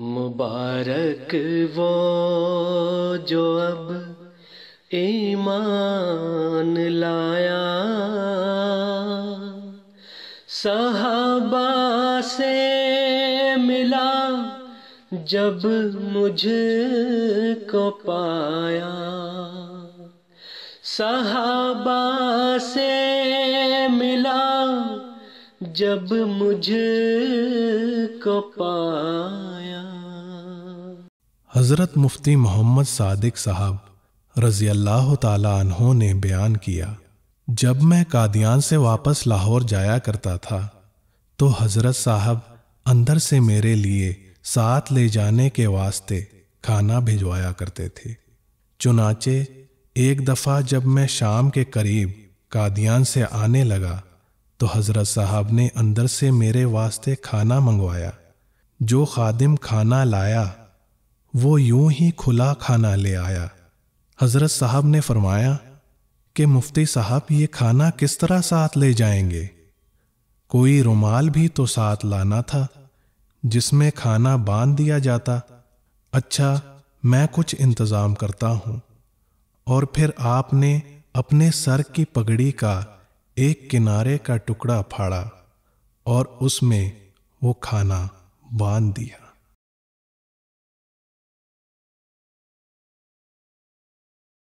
मुबारक वो जो अब ईमान लाया सहाबा से मिला जब मुझ को पाया सहाबा से मिला जब मुझ को पाया हज़रत मुफ्ती मोहम्मद सादिक साहब रज़ी अल्लाह तहों ने बयान किया जब मैं कादियान से वापस लाहौर जाया करता था तो हज़रत साहब अंदर से मेरे लिए साथ ले जाने के वास्ते खाना भिजवाया करते थे चुनाचे एक दफ़ा जब मैं शाम के करीब कादियान से आने लगा तो हज़रत साहब ने अंदर से मेरे वास्ते खाना मंगवाया जो खादिम खाना लाया वो यूं ही खुला खाना ले आया हजरत साहब ने फरमाया कि मुफ्ती साहब ये खाना किस तरह साथ ले जाएंगे कोई रुमाल भी तो साथ लाना था जिसमें खाना बांध दिया जाता अच्छा मैं कुछ इंतज़ाम करता हूँ और फिर आपने अपने सर की पगड़ी का एक किनारे का टुकड़ा फाड़ा और उसमें वो खाना बांध दिया